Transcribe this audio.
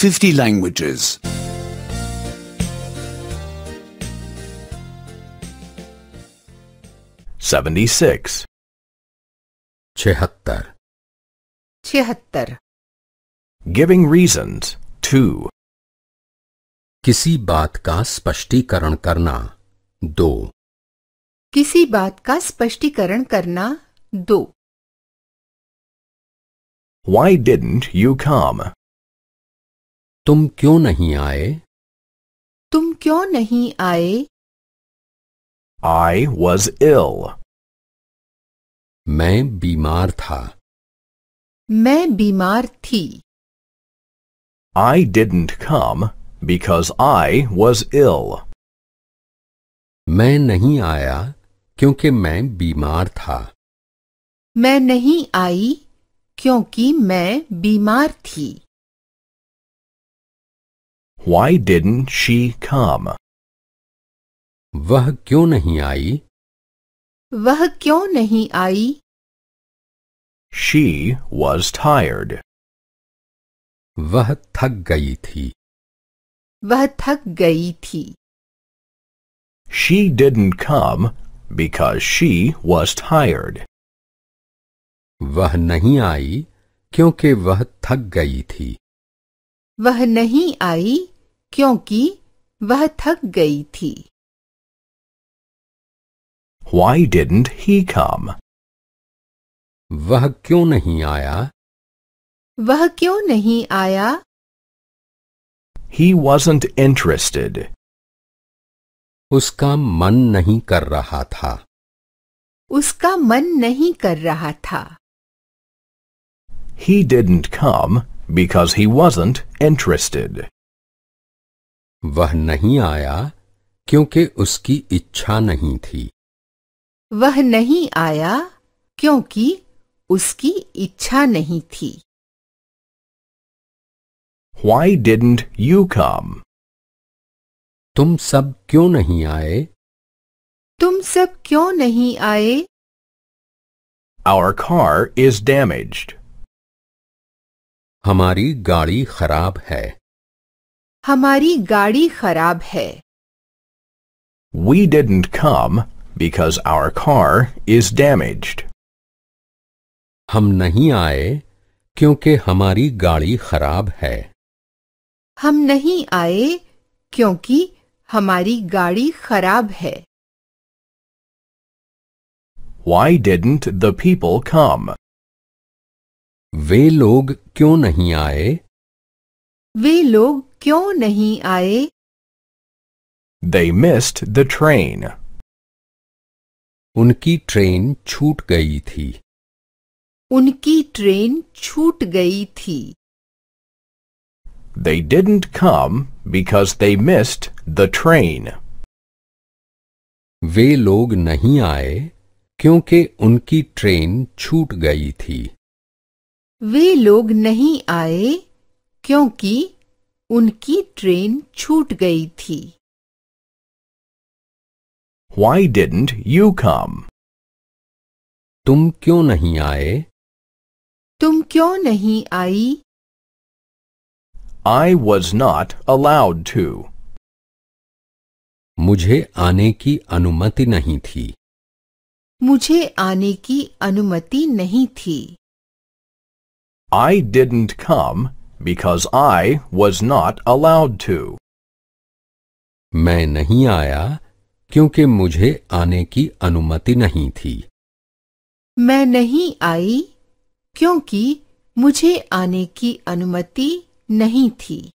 50 languages. 76. 76. 76. Giving reasons. 2. किसी बात का स्पष्टीकरण करना दो किसी बात का स्पष्टीकरण करना दो Why didn't you come? तुम क्यों नहीं आए तुम क्यों नहीं आए आई वॉज इल मैं बीमार था मैं बीमार थी I didn't come because I was ill मैं नहीं आया क्योंकि मैं बीमार था मैं नहीं आई क्योंकि मैं बीमार थी Why didn't she come? वह क्यों नहीं आई? वह क्यों नहीं आई? She was tired. वह थक गई थी. वह थक गई थी. She didn't come because she was tired. वह नहीं आई क्योंकि वह थक गई थी. वह नहीं आई क्योंकि वह थक गई थी Why didn't he come? वह क्यों नहीं आया वह क्यों नहीं आया He wasn't interested. उसका मन नहीं कर रहा था उसका मन नहीं कर रहा था He didn't come because he wasn't interested. वह नहीं आया क्योंकि उसकी इच्छा नहीं थी वह नहीं आया क्योंकि उसकी इच्छा नहीं थी Why didn't you come? तुम सब क्यों नहीं आए तुम सब क्यों नहीं आए Our car is damaged. हमारी गाड़ी खराब है हमारी गाड़ी खराब है We didn't come because our car is damaged. हम नहीं आए क्योंकि हमारी गाड़ी खराब है हम नहीं आए क्योंकि हमारी गाड़ी खराब है Why didn't the people come? वे लोग क्यों नहीं आए वे लोग क्यों नहीं आए They missed the train. उनकी ट्रेन छूट गई थी उनकी ट्रेन छूट गई थी They didn't come because they missed the train. वे लोग नहीं आए क्योंकि उनकी ट्रेन छूट गई थी वे लोग नहीं आए क्योंकि उनकी ट्रेन छूट गई थी Why didn't you come? तुम क्यों नहीं आए तुम क्यों नहीं आई I was not allowed to. मुझे आने की अनुमति नहीं थी मुझे आने की अनुमति नहीं थी I didn't come because I was not allowed to. मैं नहीं आया क्योंकि मुझे आने की अनुमति नहीं थी मैं नहीं आई क्योंकि मुझे आने की अनुमति नहीं थी